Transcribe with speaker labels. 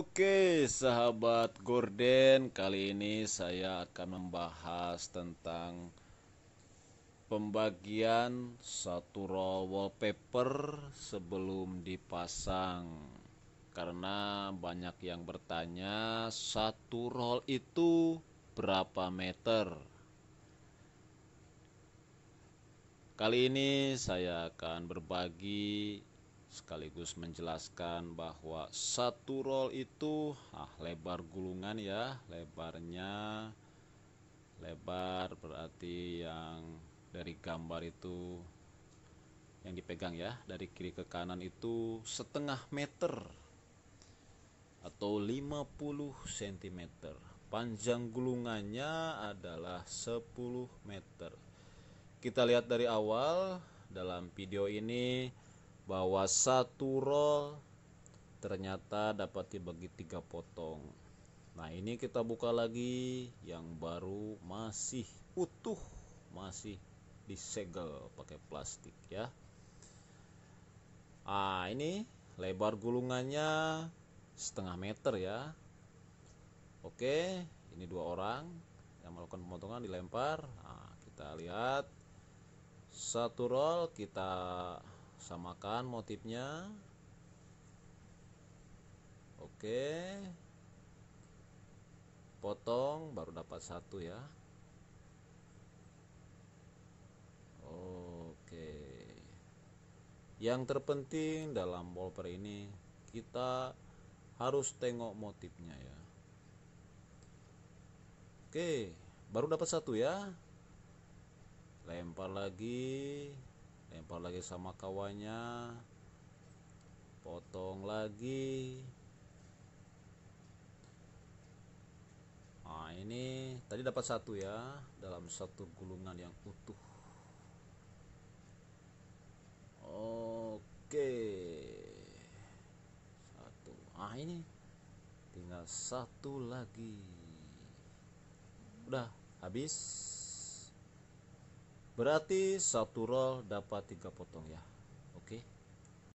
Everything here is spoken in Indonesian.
Speaker 1: Oke, sahabat Gordon, kali ini saya akan membahas tentang pembagian satu roll wallpaper sebelum dipasang. Karena banyak yang bertanya, satu roll itu berapa meter? Kali ini saya akan berbagi sekaligus menjelaskan bahwa satu roll itu ah, lebar gulungan ya lebarnya lebar berarti yang dari gambar itu yang dipegang ya dari kiri ke kanan itu setengah meter atau 50 cm panjang gulungannya adalah 10 meter kita lihat dari awal dalam video ini bahwa satu roll ternyata dapat dibagi tiga potong nah ini kita buka lagi yang baru masih utuh masih disegel pakai plastik ya ah ini lebar gulungannya setengah meter ya oke ini dua orang yang melakukan pemotongan dilempar nah, kita lihat satu roll kita samakan motifnya oke potong baru dapat satu ya oke yang terpenting dalam wallpaper ini kita harus tengok motifnya ya oke baru dapat satu ya lempar lagi lagi sama kawannya potong lagi nah ini tadi dapat satu ya dalam satu gulungan yang utuh oke satu ah ini tinggal satu lagi udah habis Berarti satu roll dapat tiga potong ya.